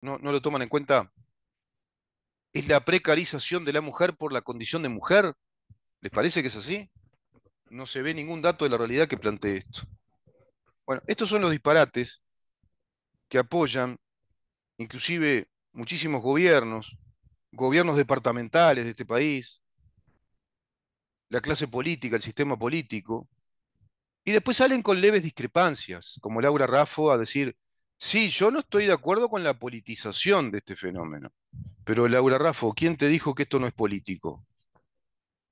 no, lo toman en cuenta, es la precarización de la mujer por la condición de mujer. ¿Les parece que es así? No se ve ningún dato de la realidad que plantee esto. Bueno, estos son los disparates que apoyan inclusive muchísimos gobiernos, gobiernos departamentales de este país, la clase política, el sistema político, y después salen con leves discrepancias, como Laura Raffo a decir, Sí, yo no estoy de acuerdo con la politización de este fenómeno. Pero Laura Raffo, ¿quién te dijo que esto no es político?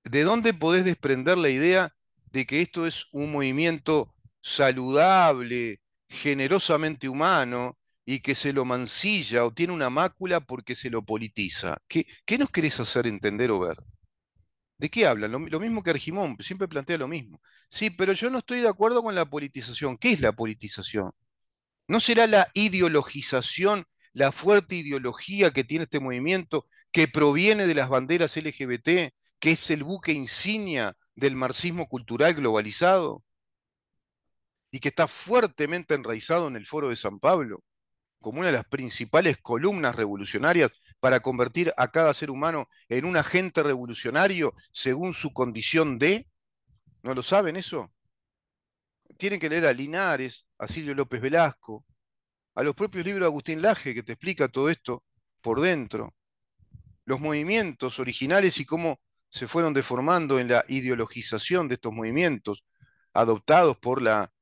¿De dónde podés desprender la idea de que esto es un movimiento saludable, generosamente humano y que se lo mancilla o tiene una mácula porque se lo politiza? ¿Qué, nos querés hacer entender o ver? ¿De qué hablan? Lo, mismo que Argimón, siempre plantea lo mismo. Sí, pero yo no estoy de acuerdo con la politización. ¿Qué es la politización? ¿No será la ideologización, la fuerte ideología que tiene este movimiento, que proviene de las banderas LGBT, que es el buque insignia del marxismo cultural globalizado? Y que está fuertemente enraizado en el Foro de San Pablo, como una de las principales columnas revolucionarias para convertir a cada ser humano en un agente revolucionario según su condición de. ¿No lo saben eso? Tienen que leer a Linares, a Silvio López Velasco, a los propios libros de Agustín Laje, que te explica todo esto por dentro, los movimientos originales y cómo se fueron deformando en la ideologización de estos movimientos, adoptados por la,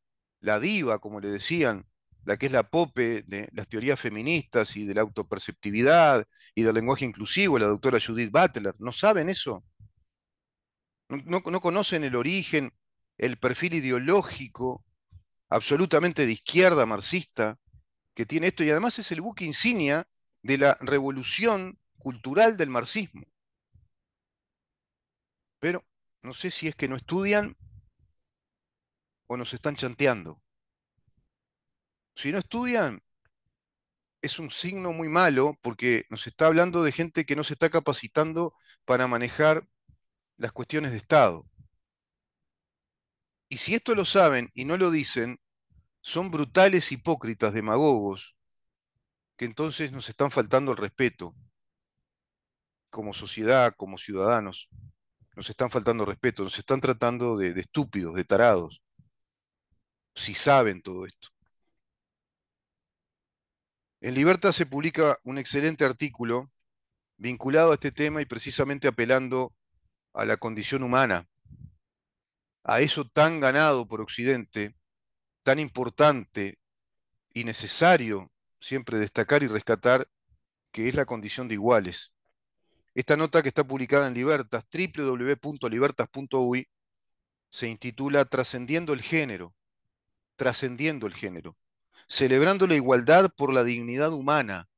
la diva, como le decían, la que es la pope de las teorías feministas y de la autoperceptividad y del lenguaje inclusivo, la doctora Judith Butler. ¿No saben eso? no conocen el origen, el perfil ideológico absolutamente de izquierda marxista que tiene esto y además es el buque insignia de la revolución cultural del marxismo. Pero no sé si es que no estudian o nos están chanteando. Si no estudian, es un signo muy malo porque nos está hablando de gente que no se está capacitando para manejar las cuestiones de Estado. Y si esto lo saben y no lo dicen, son brutales hipócritas, demagogos, que entonces nos están faltando el respeto como sociedad, como ciudadanos. Nos están faltando el respeto, nos están tratando de, estúpidos, de tarados, si saben todo esto. En Libertad se publica un excelente artículo vinculado a este tema y precisamente apelando a la condición humana a eso tan ganado por Occidente, tan importante y necesario siempre destacar y rescatar, que es la condición de iguales. Esta nota que está publicada en Libertas, www.libertas.uy, se intitula Trascendiendo el género, trascendiendo el género, celebrando la igualdad por la dignidad humana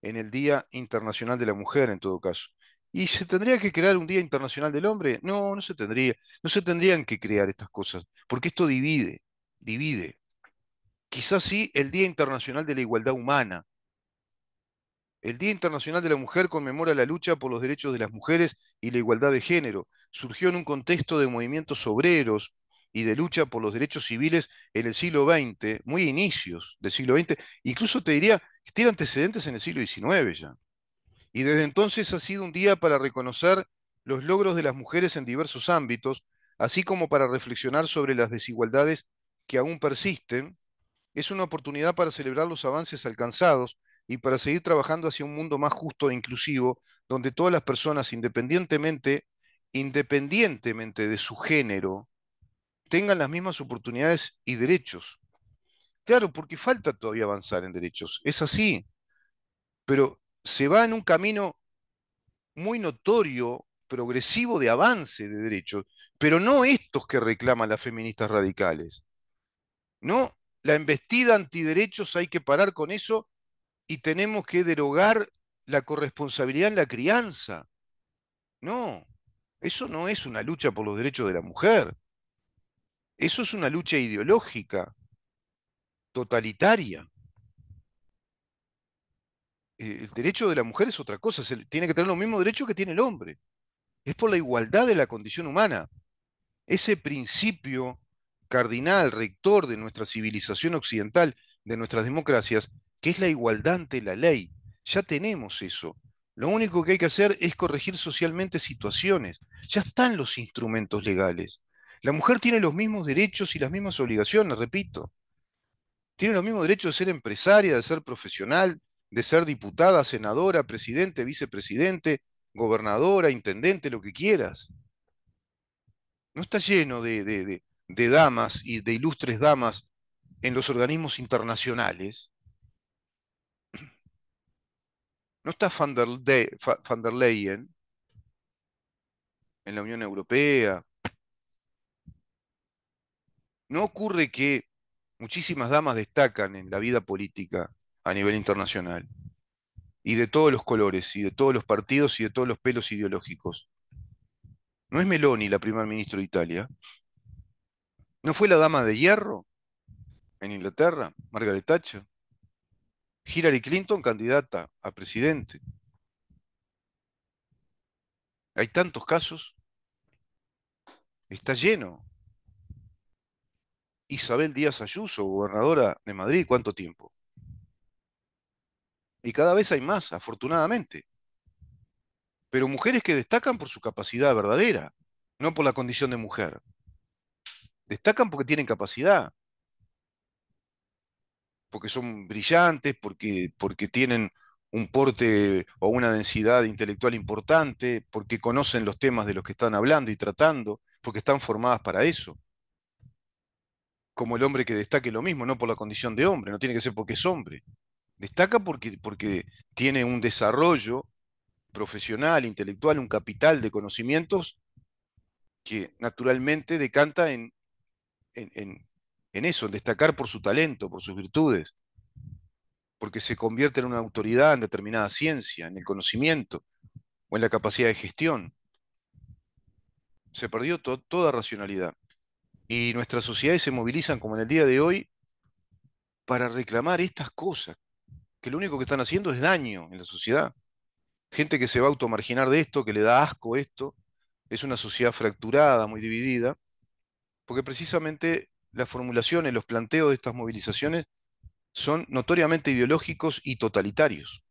en el Día Internacional de la Mujer, en todo caso. ¿Y se tendría que crear un Día Internacional del Hombre? No, no se tendría. No se tendrían que crear estas cosas, porque esto divide, divide. Quizás sí el Día Internacional de la Igualdad Humana. El Día Internacional de la Mujer conmemora la lucha por los derechos de las mujeres y la igualdad de género. Surgió en un contexto de movimientos obreros y de lucha por los derechos civiles en el siglo XX, muy inicios del siglo XX. Incluso te diría, que tiene antecedentes en el siglo XIX ya y desde entonces ha sido un día para reconocer los logros de las mujeres en diversos ámbitos, así como para reflexionar sobre las desigualdades que aún persisten. Es una oportunidad para celebrar los avances alcanzados y para seguir trabajando hacia un mundo más justo e inclusivo, donde todas las personas, independientemente, independientemente de su género, tengan las mismas oportunidades y derechos. Claro, porque falta todavía avanzar en derechos. Es así. Pero se va en un camino muy notorio, progresivo de avance de derechos, pero no estos que reclaman las feministas radicales. No, la embestida antiderechos hay que parar con eso y tenemos que derogar la corresponsabilidad en la crianza. No, eso no es una lucha por los derechos de la mujer. Eso es una lucha ideológica, totalitaria. Eh, el derecho de la mujer es otra cosa, tiene que tener los mismos derechos que tiene el hombre. Es por la igualdad de la condición humana. Ese principio cardinal, rector de nuestra civilización occidental, de nuestras democracias, que es la igualdad ante la ley. Ya tenemos eso. Lo único que hay que hacer es corregir socialmente situaciones. Ya están los instrumentos legales. La mujer tiene los mismos derechos y las mismas obligaciones, repito. Tiene los mismos derechos de ser empresaria, de ser profesional, de ser diputada, senadora, presidente, vicepresidente, gobernadora, intendente, lo que quieras. No está lleno de, damas y de ilustres damas en los organismos internacionales. No está van van der Leyen en la Unión Europea. No ocurre que muchísimas damas destacan en la vida política a nivel internacional. Y de todos los colores, y de todos los partidos, y de todos los pelos ideológicos. No es Meloni la primer ministra de Italia. ¿No fue la dama de hierro en Inglaterra, Margaret Thatcher? Hillary Clinton, candidata a presidente. Hay tantos casos. Está lleno. Isabel Díaz Ayuso, gobernadora de Madrid, ¿cuánto tiempo? y cada vez hay más, afortunadamente. Pero mujeres que destacan por su capacidad verdadera, no por la condición de mujer. Destacan porque tienen capacidad, porque son brillantes, porque, porque tienen un porte o una densidad intelectual importante, porque conocen los temas de los que están hablando y tratando, porque están formadas para eso. Como el hombre que destaque lo mismo, no por la condición de hombre, no tiene que ser porque es hombre, Destaca porque, porque tiene un desarrollo profesional, intelectual, un capital de conocimientos que naturalmente decanta en, en, eso, en destacar por su talento, por sus virtudes, porque se convierte en una autoridad en determinada ciencia, en el conocimiento o en la capacidad de gestión. Se perdió toda racionalidad. Y nuestras sociedades se movilizan como en el día de hoy para reclamar estas cosas que lo único que están haciendo es daño en la sociedad. Gente que se va a automarginar de esto, que le da asco esto. Es una sociedad fracturada, muy dividida, porque precisamente las formulaciones, los planteos de estas movilizaciones son notoriamente ideológicos y totalitarios.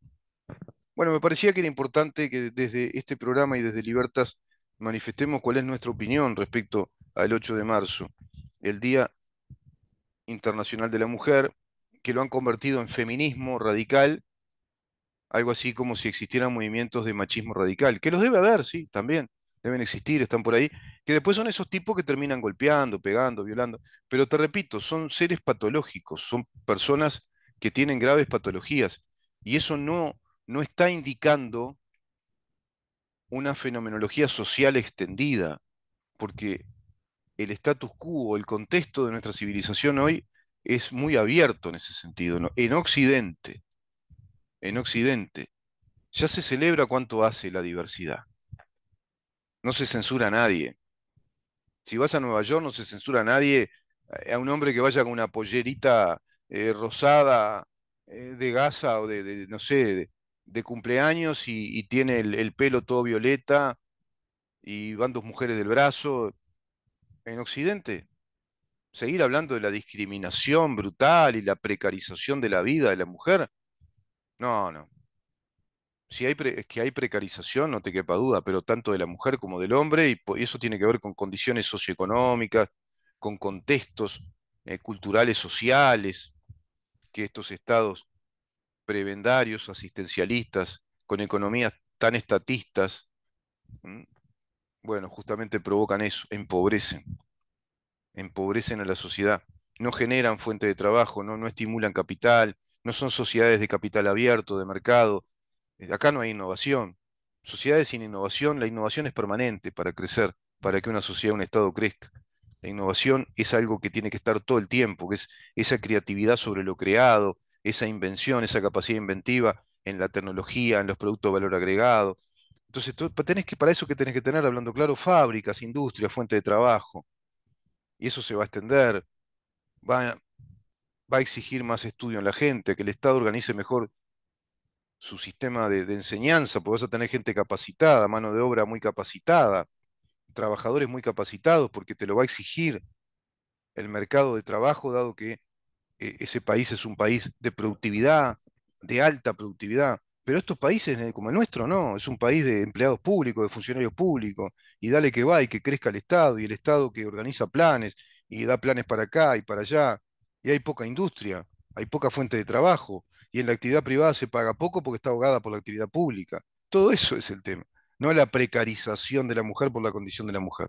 Bueno, me parecía que era importante que desde este programa y desde Libertas manifestemos cuál es nuestra opinión respecto al 8 de marzo, el Día Internacional de la Mujer, que lo han convertido en feminismo radical, algo así como si existieran movimientos de machismo radical, que los debe haber, sí, también, deben existir, están por ahí, que después son esos tipos que terminan golpeando, pegando, violando, pero te repito, son seres patológicos, son personas que tienen graves patologías, y eso no, no está indicando una fenomenología social extendida, porque el status quo, el contexto de nuestra civilización hoy, es muy abierto en ese sentido. En Occidente, en Occidente, ya se celebra cuánto hace la diversidad. No se censura a nadie. Si vas a Nueva York, no se censura a nadie, eh, a un hombre que vaya con una pollerita eh, rosada eh, de gasa o de, no sé, de, cumpleaños y, tiene el, pelo todo violeta y van dos mujeres del brazo. En Occidente seguir hablando de la discriminación brutal y la precarización de la vida de la mujer. No, no. Si hay es que hay precarización, no te quepa duda, pero tanto de la mujer como del hombre, y, eso tiene que ver con condiciones socioeconómicas, con contextos eh, culturales, sociales, que estos estados prebendarios, asistencialistas, con economías tan estatistas, bueno, justamente provocan eso, empobrecen empobrecen a la sociedad, no generan fuente de trabajo, no, no estimulan capital, no son sociedades de capital abierto, de mercado. Eh, acá no hay innovación. Sociedades sin innovación, la innovación es permanente para crecer, para que una sociedad, un Estado crezca. La innovación es algo que tiene que estar todo el tiempo, que es esa creatividad sobre lo creado, esa invención, esa capacidad inventiva en la tecnología, en los productos de valor agregado. Entonces, tenés que, para eso que tenés que tener, hablando claro, fábricas, industrias, fuente de trabajo y eso se va a extender, va, a exigir más estudio en la gente, que el Estado organice mejor su sistema de, enseñanza, porque vas a tener gente capacitada, mano de obra muy capacitada, trabajadores muy capacitados, porque te lo va a exigir el mercado de trabajo, dado que eh, ese país es un país de productividad, de alta productividad. Pero estos países, eh, como el nuestro, no, es un país de empleados públicos, de funcionarios públicos, y dale que va y que crezca el Estado, y el Estado que organiza planes, y da planes para acá y para allá, y hay poca industria, hay poca fuente de trabajo, y en la actividad privada se paga poco porque está ahogada por la actividad pública. Todo eso es el tema, no la precarización de la mujer por la condición de la mujer.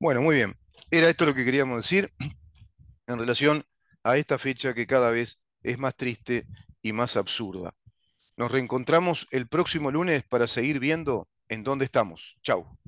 Bueno, muy bien, era esto lo que queríamos decir en relación a esta fecha que cada vez es más triste y más absurda. Nos reencontramos el próximo lunes para seguir viendo en dónde estamos. Chau.